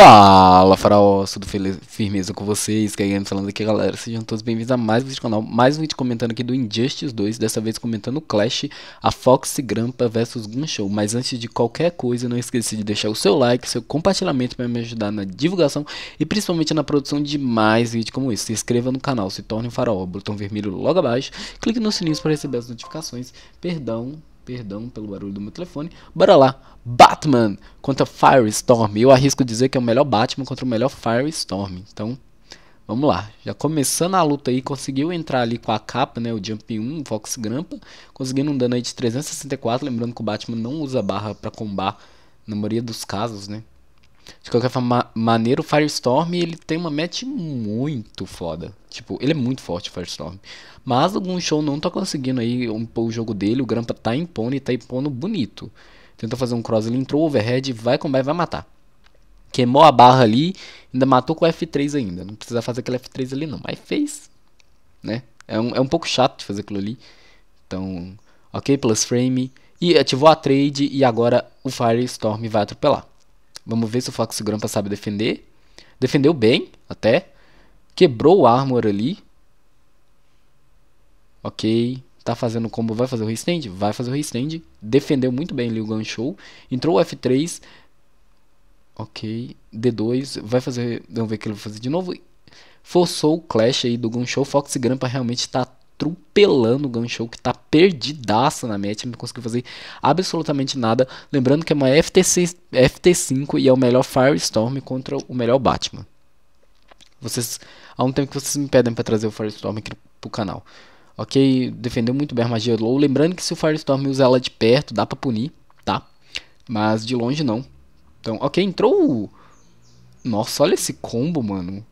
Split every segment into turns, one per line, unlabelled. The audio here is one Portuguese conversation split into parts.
Fala, faraós, tudo firmeza com vocês? Que é falando aqui, galera. Sejam todos bem-vindos a mais um vídeo do canal, mais um vídeo comentando aqui do Injustice 2, dessa vez comentando o Clash, a Fox Grampa versus Gunshow. Mas antes de qualquer coisa, não esqueça de deixar o seu like, seu compartilhamento para me ajudar na divulgação e principalmente na produção de mais vídeos como esse. Se inscreva no canal, se torne um faraó, botão vermelho logo abaixo, clique no sininho para receber as notificações. Perdão Perdão pelo barulho do meu telefone. Bora lá. Batman contra Firestorm. Eu arrisco dizer que é o melhor Batman contra o melhor Firestorm. Então, vamos lá. Já começando a luta aí, conseguiu entrar ali com a capa, né? O Jump 1, Fox Grampa. Conseguindo um dano aí de 364. Lembrando que o Batman não usa barra para combar na maioria dos casos, né? De qualquer forma, maneiro o Firestorm ele tem uma match muito foda. Tipo, ele é muito forte, o Firestorm. Mas o Gunshow não tá conseguindo aí impor o jogo dele. O Grampa tá impondo e tá impondo bonito. Tenta fazer um cross, ele entrou overhead, vai combar vai matar. Queimou a barra ali, ainda matou com o F3 ainda. Não precisa fazer aquele F3 ali não, mas fez. Né? É um, é um pouco chato de fazer aquilo ali. Então, ok, plus frame. E ativou a trade e agora o Firestorm vai atropelar. Vamos ver se o Fox Grampa sabe defender. Defendeu bem, até. Quebrou o Armor ali. Ok. Tá fazendo combo, vai fazer o restand? Vai fazer o restand. Defendeu muito bem ali o Ganshou. Entrou o F3. Ok. D2. Vai fazer. Vamos ver o que ele vai fazer de novo. Forçou o Clash aí do Ganshou. Fox Grampa realmente tá atropelando o Gun que tá perdidaça na match, não conseguiu fazer absolutamente nada. Lembrando que é uma FT6 FT5 e é o melhor Firestorm contra o melhor Batman. Vocês, há um tempo que vocês me pedem para trazer o Firestorm aqui pro canal. Ok? Defendeu muito bem a magia Low. Lembrando que se o Firestorm usar ela de perto, dá pra punir, tá? Mas de longe não. Então, ok, entrou o... Nossa, olha esse combo, mano.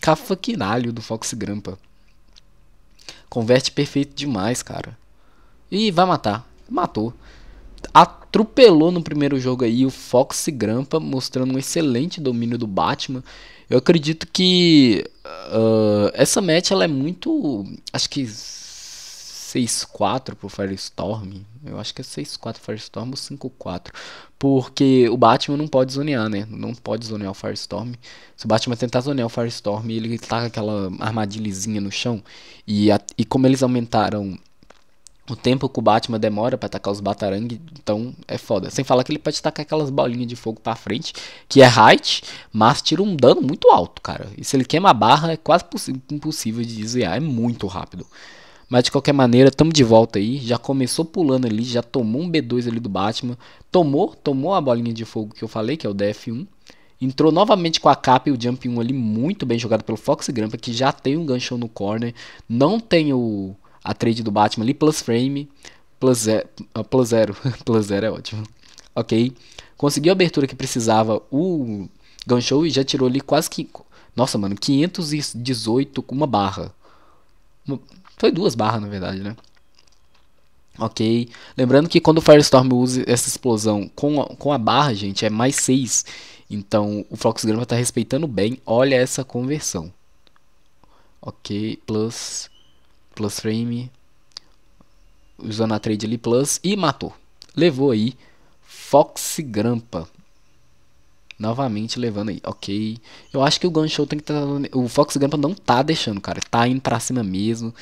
Cafaquinalho do Fox Grampa. Converte perfeito demais, cara. E vai matar. Matou. Atropelou no primeiro jogo aí o Fox Grampa, mostrando um excelente domínio do Batman. Eu acredito que uh, essa match ela é muito. Acho que 6-4 pro Firestorm. Eu acho que é 6.4 Firestorm ou 5-4. Porque o Batman não pode zonear, né? Não pode zonear o Firestorm. Se o Batman tentar zonear o Firestorm, ele tá com aquela armadilhazinha no chão. E, a, e como eles aumentaram o tempo que o Batman demora para atacar os Batarang, então é foda. Sem falar que ele pode tacar aquelas bolinhas de fogo para frente, que é height, mas tira um dano muito alto, cara. E se ele queima a barra, é quase impossível de desviar, é muito rápido. Mas de qualquer maneira, estamos de volta aí. Já começou pulando ali, já tomou um B2 ali do Batman. Tomou, tomou a bolinha de fogo que eu falei, que é o DF1. Entrou novamente com a capa e o jump 1 ali, muito bem jogado pelo Fox Grampa, que já tem um ganchão no corner. Não tem o, a trade do Batman ali, plus frame, plus, ze ah, plus zero. plus zero é ótimo. Ok. Conseguiu a abertura que precisava, o ganchou e já tirou ali quase que... Nossa, mano, 518 com uma barra. Uma foi duas barras, na verdade, né? Ok. Lembrando que quando o Firestorm usa essa explosão com a, com a barra, gente, é mais 6. Então o Grampa está respeitando bem. Olha essa conversão. Ok. Plus. Plus frame. Usando a trade ali, plus. E matou. Levou aí. Fox Grampa. Novamente levando aí, ok. Eu acho que o Gunshow tem que estar. Tá, o Fox Grampa não tá deixando, cara. Tá indo pra cima mesmo.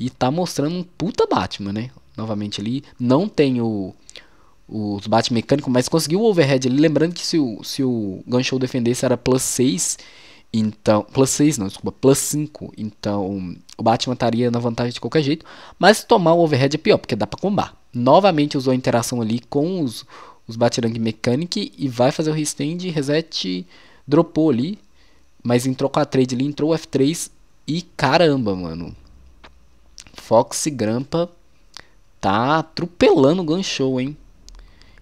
E tá mostrando um puta Batman, né? Novamente ali. Não tem o, os bate mecânicos, mas conseguiu o overhead ali. Lembrando que se o, se o Gunshow defendesse era plus 6. Então, plus 6 não, desculpa, plus 5. Então, o Batman estaria na vantagem de qualquer jeito. Mas tomar o overhead é pior, porque dá para combar. Novamente usou a interação ali com os, os Batirang mecânico e vai fazer o restand, reset, dropou ali. Mas entrou com a trade ali, entrou o F3 e caramba, mano. Fox e Grampa tá atropelando o Gun Show, hein?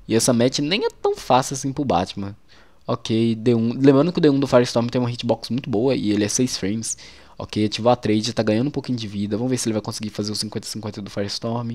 E essa match nem é tão fácil assim pro Batman. Ok, D1. Lembrando que o D1 do Firestorm tem uma hitbox muito boa e ele é 6 frames. Ok, ativou a trade, tá ganhando um pouquinho de vida. Vamos ver se ele vai conseguir fazer o 50-50 do Firestorm.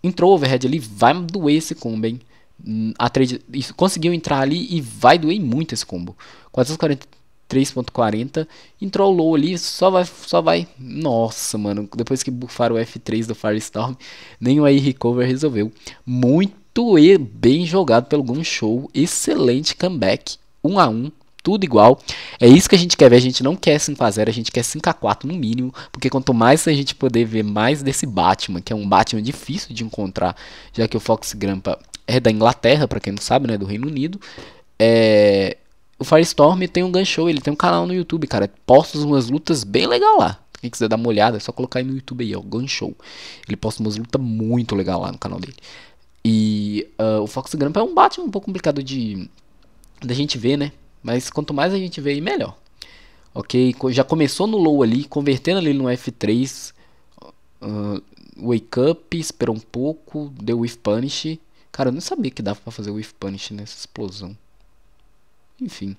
Entrou o overhead ali, vai doer esse combo, hein? Hum, a trade conseguiu entrar ali e vai doer muito esse combo. 440 3.40. Entrou low ali, só vai, só vai. Nossa, mano, depois que bufaram o F3 do Firestorm, nem o AI Recover resolveu. Muito e bem jogado pelo Gun Show, excelente comeback, 1 a 1 tudo igual. É isso que a gente quer ver. A gente não quer 5 a 0 a, gente quer 5 a 4 no mínimo. Porque quanto mais a gente poder ver mais desse Batman, que é um Batman difícil de encontrar, já que o Fox Grampa é da Inglaterra, para quem não sabe, né? Do Reino Unido. É, o Firestorm tem um gancho, ele tem um canal no YouTube, cara. Posta umas lutas bem legal lá. Quem quiser dar uma olhada, é só colocar aí no YouTube aí, ó, gancho. Ele posta umas lutas muito legal lá no canal dele. E uh, o Fox Grampa é um bate um pouco complicado de da gente ver, né? Mas quanto mais a gente vê aí, melhor. Ok? Já começou no low ali, convertendo ali no F3. Uh, ah, wake up, esperou um pouco, deu with punish. Cara, eu não sabia que dava pra fazer with punish nessa explosão. Enfim.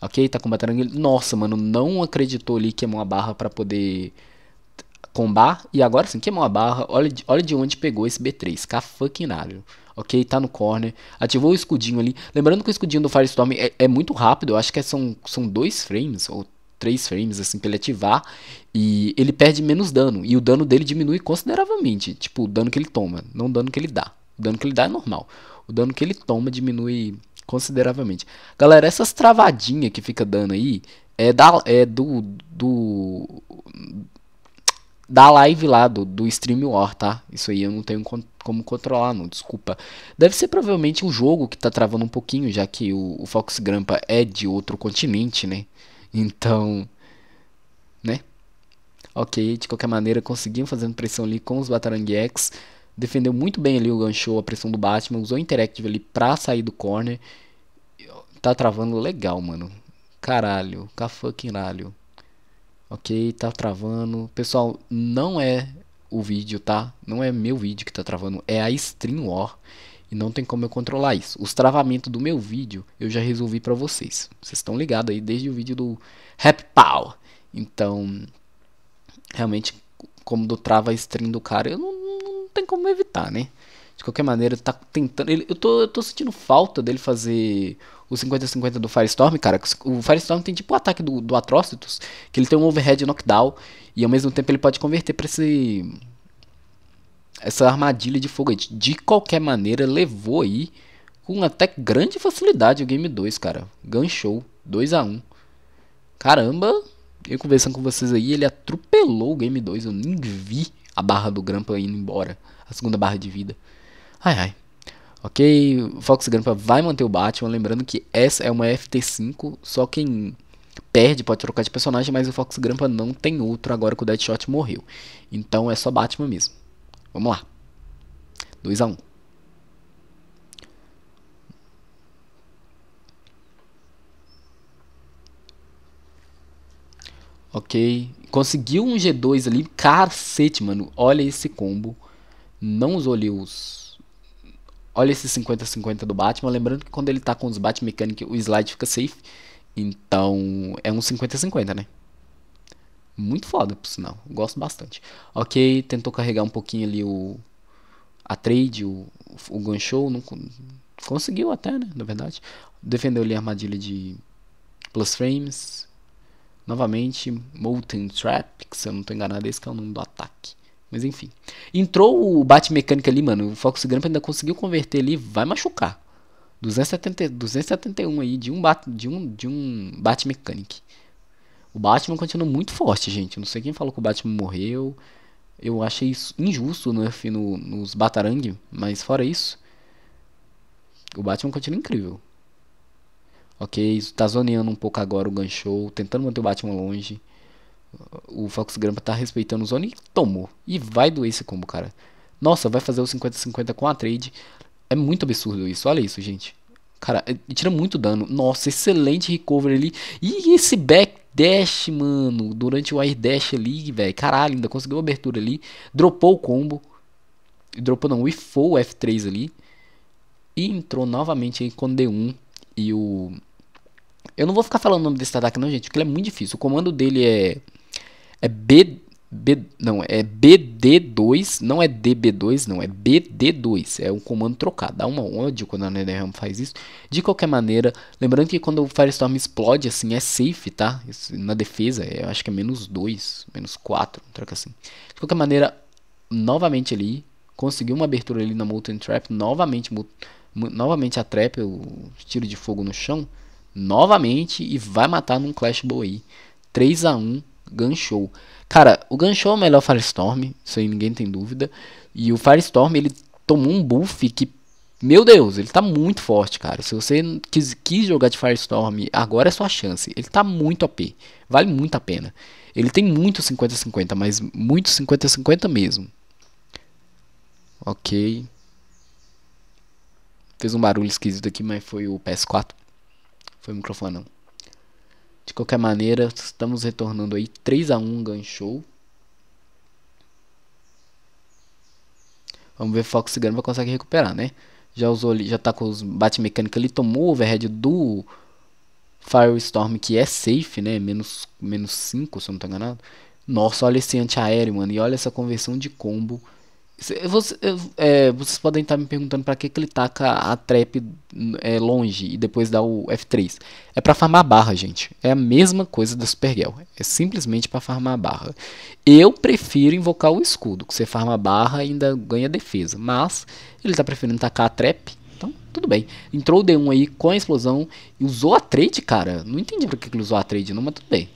Ok, tá combatendo ele. Nossa, mano, não acreditou ali, queimou a barra para poder combar. E agora sim, queimou a barra. Olha, olha de onde pegou esse B3. Cafuquinário. Ok, tá no corner. Ativou o escudinho ali. Lembrando que o escudinho do Firestorm é, é muito rápido. Eu acho que é, são, são dois frames ou três frames, assim, pra ele ativar. E ele perde menos dano. E o dano dele diminui consideravelmente. Tipo, o dano que ele toma, não o dano que ele dá. O dano que ele dá é normal. O dano que ele toma diminui Consideravelmente. Galera, essas travadinhas que fica dando aí é, da, é do, do. Da live lá, do, do War, tá? Isso aí eu não tenho con como controlar, não, desculpa. Deve ser provavelmente o um jogo que tá travando um pouquinho, já que o, o Fox Grampa é de outro continente, né? Então. Né? Ok, de qualquer maneira, conseguimos fazendo pressão ali com os Batarang X defendeu muito bem ali o gancho, a pressão do Batman, usou o Interactive ali pra sair do corner. Tá travando legal, mano. Caralho, ralho. Ok, tá travando. Pessoal, não é o vídeo, tá? Não é meu vídeo que tá travando, é a Stream War. E não tem como eu controlar isso. Os travamentos do meu vídeo eu já resolvi pra vocês. Vocês estão ligados aí desde o vídeo do Happy Pow. Então, realmente, como do trava a stream do cara, eu não, tem como evitar, né? De qualquer maneira, tá tentando. Ele, eu, tô, eu tô sentindo falta dele fazer o 50-50 do Firestorm, cara. O Firestorm tem tipo o ataque do, do Atrocitus, que ele tem um overhead knockdown. E ao mesmo tempo ele pode converter pra esse. Essa armadilha de fogo. De qualquer maneira, levou aí com até grande facilidade o game 2, cara. Ganchou. 2 a 1 um. Caramba, eu conversando com vocês aí, ele atropelou o game 2, eu nem vi a barra do Grampa indo embora, a segunda barra de vida. Ai ai. Ok, Fox Grampa vai manter o Batman, lembrando que essa é uma FT5, só quem perde pode trocar de personagem, mas o Fox Grampa não tem outro agora que o Deadshot morreu. Então é só Batman mesmo. Vamos lá. 2 x 1. Um. Ok, Conseguiu um G2 ali. Cacete, mano. Olha esse combo. Não usou ali os... Olha esse 50-50 do Batman. Lembrando que quando ele tá com os Batman mecânicos, o slide fica safe. Então, é um 50-50, né? Muito foda, por sinal. Gosto bastante. Ok, tentou carregar um pouquinho ali o... A trade, o, o Gunshou. Não, conseguiu até, né? Na verdade. Defendeu ali a armadilha de plus frames. Novamente, Molten Trap, que se eu não tô enganado, é esse que é o nome do ataque. Mas enfim. Entrou o bate mecânico ali, mano. O Fox Grampa ainda conseguiu converter ali, vai machucar. 270, 271 aí de um bate, de um, de um bate mecânico. O Batman continua muito forte, gente. não sei quem falou que o Batman morreu. Eu achei isso injusto o nerf no, nos Batarang, mas fora isso, o Batman continua incrível ok? Está zoneando um pouco agora o Gancho, tentando manter o Batman longe. O Fox Grampa tá respeitando o zone e tomou. E vai doer esse combo, cara. Nossa, vai fazer o 50-50 com a trade. É muito absurdo isso, olha isso, gente. Cara, é, tira muito dano. Nossa, excelente recovery ali. E esse back dash, mano. Durante o air dash ali, velho. Caralho, ainda conseguiu a abertura ali. Dropou o combo. Dropou não, whiffou o F3 ali. E entrou novamente aí com D1 e o. Eu não vou ficar falando o nome desse ataque não, gente, porque ele é muito difícil. O comando dele é. É B. B não, é BD2, não é DB2, não, é BD2. É um comando trocado. Dá uma ódio quando a NetherRealm faz isso. De qualquer maneira, lembrando que quando o Firestorm explode, assim, é safe, tá? Isso, na defesa, é, eu acho que é menos 2, menos 4, troca assim. De qualquer maneira, novamente ali, conseguiu uma abertura ali na Molten Trap, novamente Molten Novamente a trap, o tiro de fogo no chão. Novamente e vai matar num Clash Bowl aí. 3x1, Ganchou. Cara, o Ganchou é o melhor Firestorm, isso aí ninguém tem dúvida. E o Firestorm, ele tomou um buff que meu Deus, ele tá muito forte, cara. Se você quis, quis, jogar de Firestorm, agora é sua chance. Ele tá muito OP. Vale muito a pena. Ele tem muito 50-50, mas muito 50-50 mesmo. Ok. Fez um barulho esquisito aqui, mas foi o PS4. Foi o microfone não. De qualquer maneira, estamos retornando aí 3 a 1 ganchou. Vamos ver Fox Gun vai conseguir recuperar, né? Já usou já tá com os bate mecânica ali, tomou o overhead do Firestorm que é safe, né? Menos menos 5, se eu não tô enganado. Nossa, olha esse antiaéreo, mano, e olha essa conversão de combo você, é, vocês podem estar me perguntando para que, que ele taca a trap hum, é, longe e depois dá o F3. É para farmar barra, gente. É a mesma coisa da Supergirl. É simplesmente para farmar barra. Eu prefiro invocar o escudo, que você farma barra e ainda ganha defesa. Mas ele está preferindo tacar a trap. Então, tudo bem. Entrou o D1 aí com a explosão e usou a trade, cara. Não entendi por que, que ele usou a trade, não, mas tudo bem.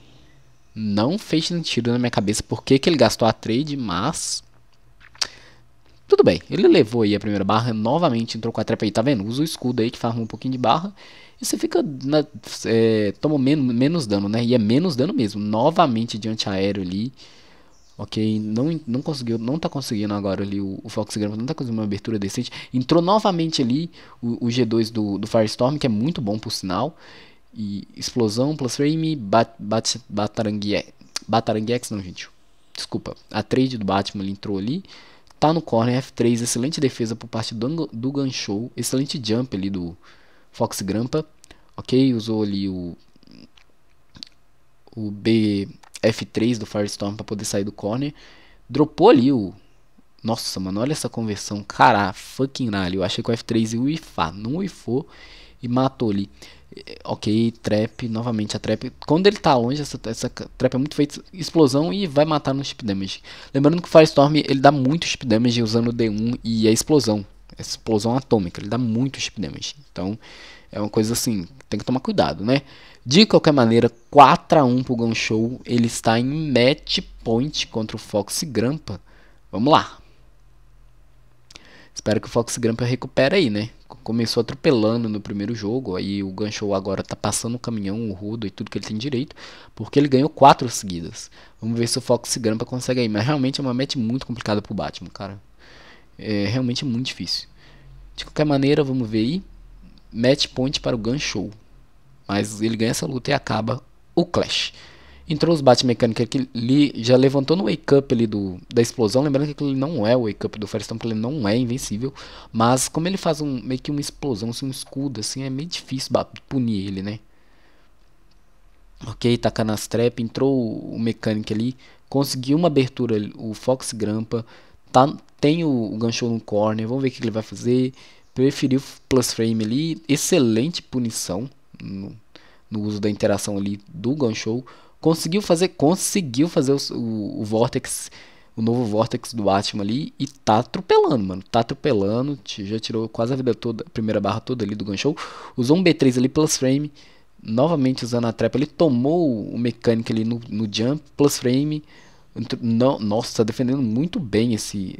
Não fez sentido na minha cabeça por que, que ele gastou a trade, mas tudo bem, ele levou aí a primeira barra, novamente entrou com a trepa aí, tá vendo? Usa o escudo aí que farma um pouquinho de barra. E você fica. Na, é, toma men menos dano, né? E é menos dano mesmo. Novamente de antiaéreo ali. Ok, não, não conseguiu, não tá conseguindo agora ali o, o Fox Grama, não tá conseguindo uma abertura decente. Entrou novamente ali o, o G2 do, do, Firestorm, que é muito bom por sinal. E explosão, plus frame, bat, bat, batarangue, x não gente, desculpa, a trade do Batman entrou ali. Tá no corner F3, excelente defesa por parte do, do gancho excelente jump ali do Fox Grampa, ok? Usou ali o, o B F3 do Firestorm para poder sair do corner. Dropou ali o. Nossa, mano, olha essa conversão. Cara, fucking nalho. Eu achei que o F3 ia uifar. Não uifou e matou ali ok, trap, novamente a trap. Quando ele tá longe, essa, essa trap é muito feita explosão e vai matar no chip damage. Lembrando que o Firestorm ele dá muito chip damage usando o D1 e a é explosão. A é explosão atômica, ele dá muito chip damage. Então é uma coisa assim, tem que tomar cuidado, né? De qualquer maneira, 4x1 pro Gun Show. Ele está em match point contra o Fox Grampa. Vamos lá. Espero que o Fox Grampa recupere aí, né? começou atropelando no primeiro jogo, aí o Gancho agora tá passando o caminhão, o rudo e tudo que ele tem direito, porque ele ganhou quatro seguidas. Vamos ver se o Fox se grampa consegue aí, mas realmente é uma match muito complicada pro Batman, cara. É realmente muito difícil. De qualquer maneira, vamos ver aí. Match point para o Gancho. Mas ele ganha essa luta e acaba o Clash. Entrou os Bat Mecânica que ele já levantou no wake up ali do, da explosão. Lembrando que ele não é o wake up do Firestorm porque ele não é invencível. Mas como ele faz um, meio que uma explosão, assim, um escudo, assim, é meio difícil punir ele, né? Ok, taca nas trap, entrou o mecânico ali, conseguiu uma abertura, o Fox Grampa, tá, tem o, o no corner, vamos ver o que ele vai fazer. Preferiu plus frame ali, excelente punição no, no uso da interação ali do gancho conseguiu fazer, conseguiu fazer o, o, o Vortex, o novo Vortex do Batman ali e tá atropelando, mano. Tá atropelando, já tirou quase a vida toda, a primeira barra toda ali do Gunshow. Usou um B3 ali plus frame, novamente usando a trap, ele tomou o mecânico ali no, no jump, plus frame. Não, nossa, tá defendendo muito bem esse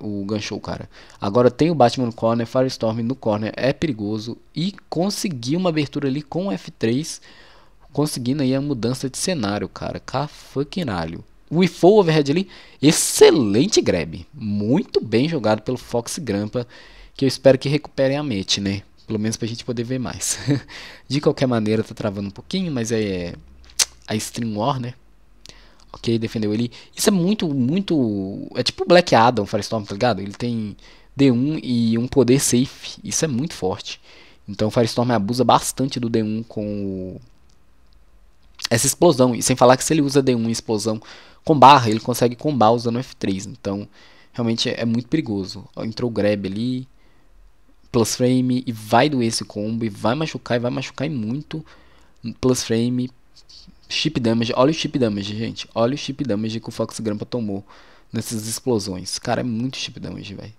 o, o Gunshow, cara. Agora tem o Batman no corner, Firestorm no corner, é perigoso. E conseguiu uma abertura ali com o F3 conseguindo aí a mudança de cenário, cara. Cafuquinalho. O Ifo overhead ali, excelente grab. Muito bem jogado pelo Fox Grampa, que eu espero que recupere a mete, né? Pelo menos pra gente poder ver mais. de qualquer maneira, tá travando um pouquinho, mas é, é a Stream War, né? Ok, defendeu ele. Isso é muito, muito... É tipo Black Adam, Firestorm, tá ligado? Ele tem D1 e um poder safe. Isso é muito forte. Então o Firestorm abusa bastante do D1 com o essa explosão. E sem falar que se ele usa D1 em explosão com barra, ele consegue combar usando F3. Então, realmente é muito perigoso. Entrou o grab ali, plus frame, e vai doer esse combo, e vai machucar, e vai machucar e muito. Plus frame, chip damage. Olha o chip damage, gente. Olha o chip damage que o Fox Grampa tomou nessas explosões. Cara, é muito chip damage, velho.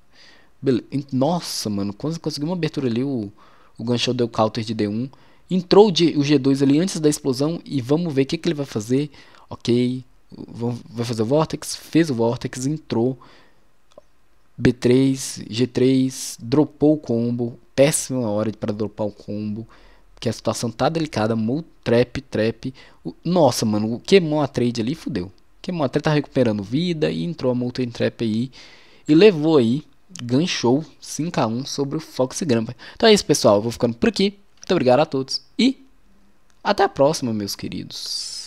Nossa, mano, quando conseguiu uma abertura ali, o, o Gunshot deu counter de D1 entrou o G2 ali antes da explosão e vamos ver o que, que ele vai fazer. Ok, vai fazer o Vortex, fez o Vortex, entrou. B3, G3, dropou o combo. Péssima hora para dropar o combo. Porque a situação tá delicada. Mou, trap, trap. Nossa, mano, queimou a trade ali fodeu Queimou a trade, tá recuperando vida. E entrou a em Trap aí. E levou aí ganchou 5x1 sobre o Fox Grampa. Então é isso, pessoal. Eu vou ficando por aqui. Muito obrigado a todos e até a próxima, meus queridos.